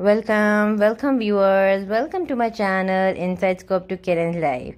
Welcome, welcome viewers, welcome to my channel Inside Scope to Kiran's Life.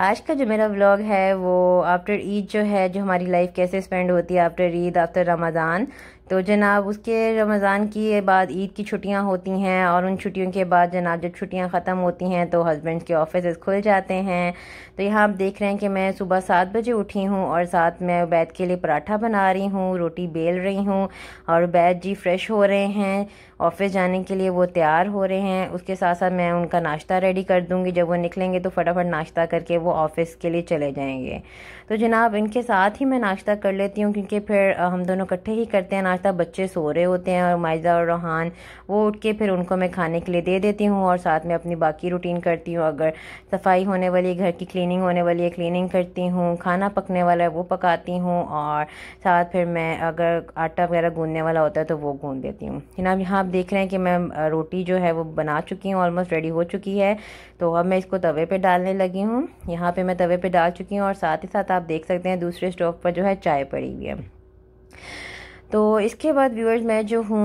आज का जो मेरा व्लॉग है वो आफ्टर ईद जो है जो हमारी लाइफ कैसे स्पेंड होती है आफ्टर ईद आफ्टर रमज़ान तो जनाब उसके रमज़ान के बाद ईद की छुट्टियां होती हैं और उन छुट्टियों के बाद जनाब जब छुट्टियां ख़त्म होती हैं तो हस्बैंड के ऑफिस खुल जाते हैं तो यहाँ आप देख रहे हैं कि मैं सुबह सात बजे उठी हूँ और साथ में उबैद के लिए पराठा बना रही हूँ रोटी बेल रही हूँ और बैत जी फ्रेश हो रहे हैं ऑफिस जाने के लिए वो तैयार हो रहे हैं उसके साथ साथ मैं उनका नाश्ता रेडी कर दूँगी जब वो निकलेंगे तो फटाफट नाश्ता करके वो ऑफ़िस के लिए चले जाएंगे तो जनाब इनके साथ ही मैं नाश्ता कर लेती हूँ क्योंकि फिर हम दोनों इकट्ठे ही करते हैं नाश्ता बच्चे सो रहे होते हैं और माइजा और रोहान वो उठ के फिर उनको मैं खाने के लिए दे देती हूँ और साथ में अपनी बाकी रूटीन करती हूँ अगर सफाई होने वाली घर की क्लीनिंग होने वाली है क्लीनिंग करती हूँ खाना पकने वाला है वो पकाती हूँ और साथ फिर मैं अगर आटा वगैरह गूंदने वाला होता है तो वो गूँध देती हूँ जनाब यहाँ आप देख रहे हैं कि मैं रोटी जो है वो बना चुकी हूँ ऑलमोस्ट रेडी हो चुकी है तो अब मैं इसको तवे पर डालने लगी हूँ यहाँ पे मैं तवे पे डाल चुकी हूँ और साथ ही साथ आप देख सकते हैं दूसरे स्टोव पर जो है चाय पड़ी हुई है तो इसके बाद व्यूअर्स मैं जो हूँ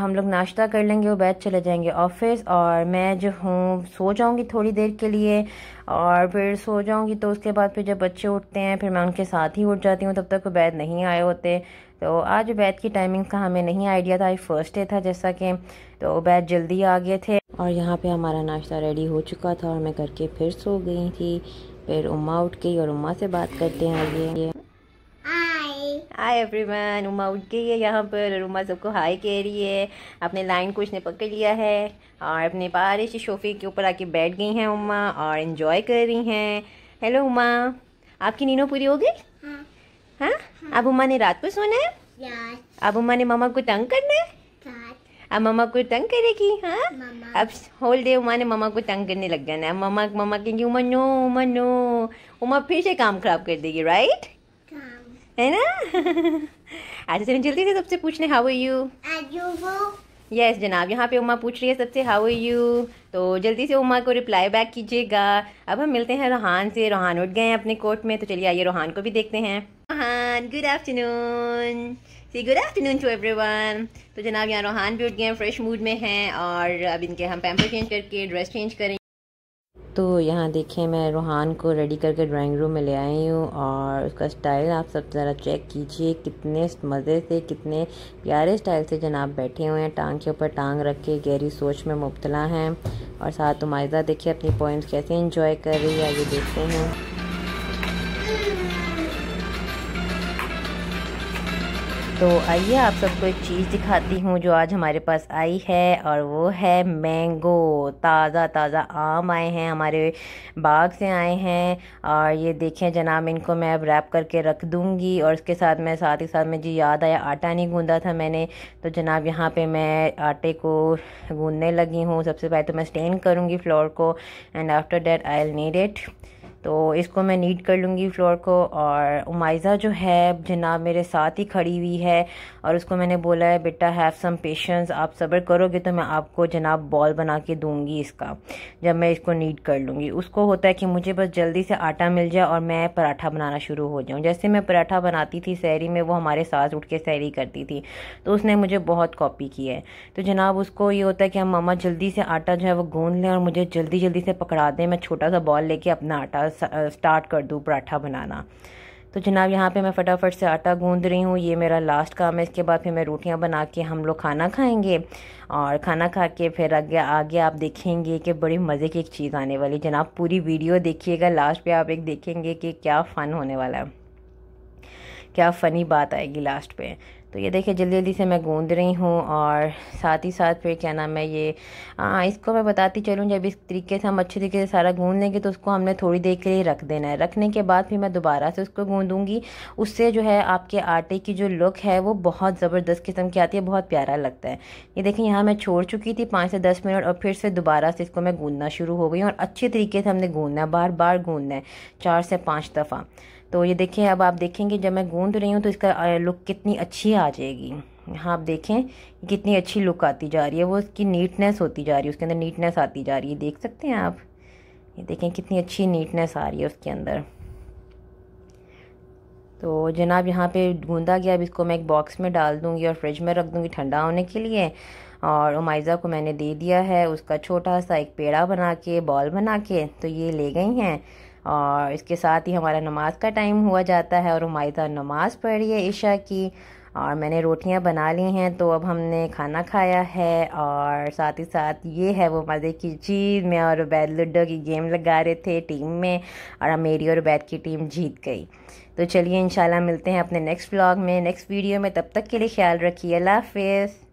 हम लोग नाश्ता कर लेंगे वो बैठ चले जाएंगे ऑफिस और मैं जो हूँ सो जाऊँगी थोड़ी देर के लिए और फिर सो जाऊँगी तो उसके बाद फिर जब बच्चे उठते हैं फिर मैं उनके साथ ही उठ जाती हूँ तब तक वो बैद नहीं आए होते तो आज बैद की टाइमिंग का हमें नहीं आइडिया था आज फर्स्ट डे था जैसा कि तो बैद जल्दी आ गए थे और यहाँ पे हमारा नाश्ता रेडी हो चुका था और मैं करके फिर सो गई थी फिर उम्मा उठ गई और उम्मा से बात करते हैं ये हाय एवरीवन उमा उठ गई है यहाँ पर और उमा सबको हाई कह रही है अपने लाइन को इसने पकड़ लिया है और अपने बारिश शोफे के ऊपर आके बैठ गई हैं उमा और इन्जॉय कर रही हैं हेलो उमा आपकी नीनो पूरी हो गई हाँ, हाँ? हाँ। अब उमा ने रात को सोना है अब उमा ने मामा को तंग करना है अब मम्मा को तंग करेगी हाँ अब होल डे उमा ने मम्मा को तंग करने लग जाना है मम्मा मम्मा कहेंगे उमा नो उमा नो उमा फिर से काम खराब कर देगी राइट है ना आज से जल्दी से सबसे पूछने हाउ यू यस yes, जनाब यहाँ पे उमा पूछ रही है सबसे हाउ यू तो जल्दी से उमा को रिप्लाई बैक कीजिएगा अब हम मिलते हैं रोहान से रोहान उठ गए हैं अपने कोर्ट में तो चलिए आइए रोहान को भी देखते हैं Rohan. Good afternoon. C good afternoon to everyone. तो जनाब यहाँ रोहान भी उठ गए फ्रेश मूड में हैं और अब इनके हम पैम्पर चेंज करके ड्रेस चेंज करें तो यहाँ देखिए मैं रोहान को रेडी करके ड्राइंग रूम में ले आई हूँ और उसका स्टाइल आप सब ज़रा चेक कीजिए कितने मज़े से कितने प्यारे स्टाइल से जनाब बैठे हुए हैं टांग के ऊपर टांग रख के गहरी सोच में मुबतला हैं और साथ उमायदा देखिए अपनी पोइम्स कैसे इंजॉय कर रही है ये देखते हैं तो आइए आप सबको एक चीज़ दिखाती हूँ जो आज हमारे पास आई है और वो है मैंगो ताज़ा ताज़ा आम आए हैं हमारे बाग से आए हैं और ये देखें जनाब इनको मैं अब रैप करके रख दूँगी और इसके साथ मैं साथ ही साथ मुझे याद आया आटा नहीं गूँधा था मैंने तो जनाब यहाँ पे मैं आटे को गूँधने लगी हूँ सबसे पहले तो मैं स्टेन करूँगी फ्लोर को and after that I'll need it तो इसको मैं नीट कर लूँगी फ्लोर को और उमाइज़ा जो है जनाब मेरे साथ ही खड़ी हुई है और उसको मैंने बोला है बेटा हैव सम पेशेंस आप सब्र करोगे तो मैं आपको जनाब बॉल बना के दूँगी इसका जब मैं इसको नीट कर लूँगी उसको होता है कि मुझे बस जल्दी से आटा मिल जाए और मैं पराठा बनाना शुरू हो जाऊँ जैसे मैं पराठा बनाती थी सैरी में वो हमारे साथ उठ के सैरी करती थी तो उसने मुझे बहुत कॉपी की है तो जनाब उसको ये होता है कि हम मामा जल्दी से आटा जो है वो गूँध लें और मुझे जल्दी जल्दी से पकड़ा दें मैं छोटा सा बॉल लेके अपना आटा स्टार्ट कर दूँ पराठा बनाना तो जनाब यहाँ पे मैं फटाफट से आटा गूंद रही हूँ ये मेरा लास्ट काम है इसके बाद फिर मैं रोटियाँ बना के हम लोग खाना खाएंगे और खाना खा के फिर आगे आगे आप देखेंगे कि बड़ी मज़े की एक चीज़ आने वाली जनाब पूरी वीडियो देखिएगा लास्ट पे आप एक देखेंगे कि क्या फ़न होने वाला है क्या फ़नी बात आएगी लास्ट पे तो ये देखिए जल्दी जल्दी से मैं गूंद रही हूँ और साथ ही साथ फिर क्या नाम है ये आ, हाँ, इसको मैं बताती चलूँ जब इस तरीके से हम अच्छे तरीके से सारा गूंद लेंगे तो उसको हमने थोड़ी देर के लिए रख देना है रखने के बाद फिर मैं दोबारा से उसको गूंदूंगी उससे जो है आपके आटे की जो लुक है वो बहुत ज़बरदस्त किस्म की आती है बहुत प्यारा लगता है ये देखें यहाँ मैं छोड़ चुकी थी पाँच से दस मिनट और फिर से दोबारा से इसको मैं गूंदना शुरू हो गई और अच्छे तरीके से हमने गूँधना है बार बार गूंदना है चार से पाँच दफ़ा तो ये देखें अब आप देखेंगे जब मैं गूंद रही हूँ तो इसका लुक कितनी अच्छी आ जाएगी यहाँ आप देखें कितनी अच्छी लुक आती जा रही है वो इसकी नीटनेस होती जा रही है उसके अंदर नीटनेस आती जा रही है देख सकते हैं आप ये देखें कितनी अच्छी नीटनेस आ रही है उसके अंदर तो जनाब यहाँ पे गूंदा गया अब इसको मैं एक बॉक्स में डाल दूँगी और फ्रिज में रख दूँगी ठंडा होने के लिए और उमाइज़ा को मैंने दे दिया है उसका छोटा सा एक पेड़ा बना के बॉल बना के तो ये ले गई हैं और इसके साथ ही हमारा नमाज का टाइम हुआ जाता है और हमारी नमाज़ पढ़ी है ईशा की और मैंने रोटियां बना ली हैं तो अब हमने खाना खाया है और साथ ही साथ ये है वो मज़े की चीज़ मैं और उबैद लुडो की गेम लगा रहे थे टीम में और मेरी और उबैद की टीम जीत गई तो चलिए इंशाल्लाह मिलते हैं अपने नेक्स्ट व्लॉग में नेक्स्ट वीडियो में तब तक के लिए ख्याल रखिए अल्लाह हाफिज़